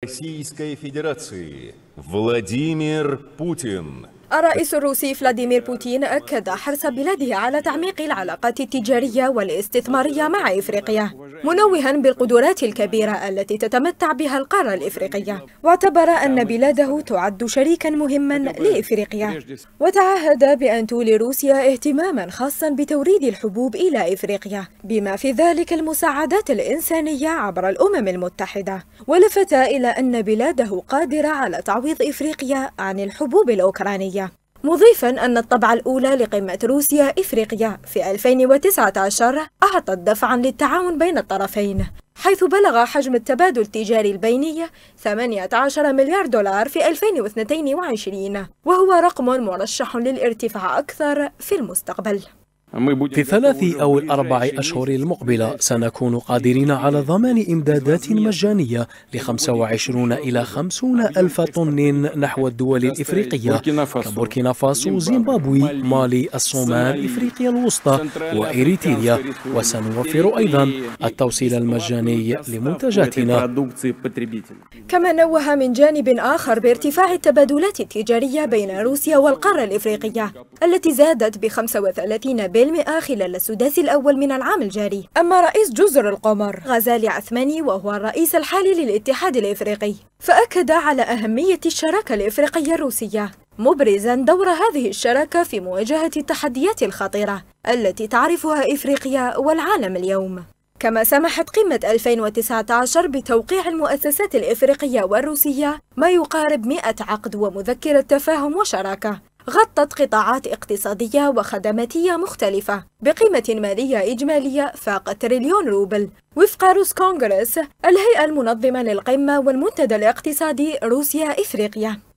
Российской Федерации Владимир Путин. الرئيس الروسي فلاديمير بوتين أكد حرص بلاده على تعميق العلاقات التجارية والاستثمارية مع إفريقيا منوها بالقدرات الكبيرة التي تتمتع بها القارة الإفريقية واعتبر أن بلاده تعد شريكا مهما لإفريقيا وتعهد بأن تولي روسيا اهتماما خاصا بتوريد الحبوب إلى إفريقيا بما في ذلك المساعدات الإنسانية عبر الأمم المتحدة ولفت إلى أن بلاده قادرة على تعويض إفريقيا عن الحبوب الأوكرانية مضيفا أن الطبعة الأولى لقمة روسيا إفريقيا في 2019 أعطت دفعا للتعاون بين الطرفين حيث بلغ حجم التبادل التجاري البيني 18 مليار دولار في 2022 وهو رقم مرشح للارتفاع أكثر في المستقبل في الثلاث أو الأربع أشهر المقبلة سنكون قادرين على ضمان إمدادات مجانية ل 25 إلى 50 ألف طن نحو الدول الإفريقية كبوركينا فاسو زيمبابوي مالي الصومال إفريقيا الوسطى وإريتريا وسنوفر أيضا التوصيل المجاني لمنتجاتنا كما نوه من جانب آخر بارتفاع التبادلات التجارية بين روسيا والقارة الإفريقية التي زادت ب 35 بالمئة خلال السداس الأول من العام الجاري أما رئيس جزر القمر غزالي عثماني وهو الرئيس الحالي للاتحاد الإفريقي فأكد على أهمية الشراكة الإفريقية الروسية مبرزا دور هذه الشراكة في مواجهة التحديات الخطيرة التي تعرفها إفريقيا والعالم اليوم كما سمحت قمة 2019 بتوقيع المؤسسات الإفريقية والروسية ما يقارب 100 عقد ومذكرة تفاهم وشراكة غطت قطاعات اقتصادية وخدماتية مختلفة بقيمة مالية إجمالية فاقت تريليون روبل وفق روس كونغرس الهيئة المنظمة للقمة والمنتدى الاقتصادي روسيا إفريقيا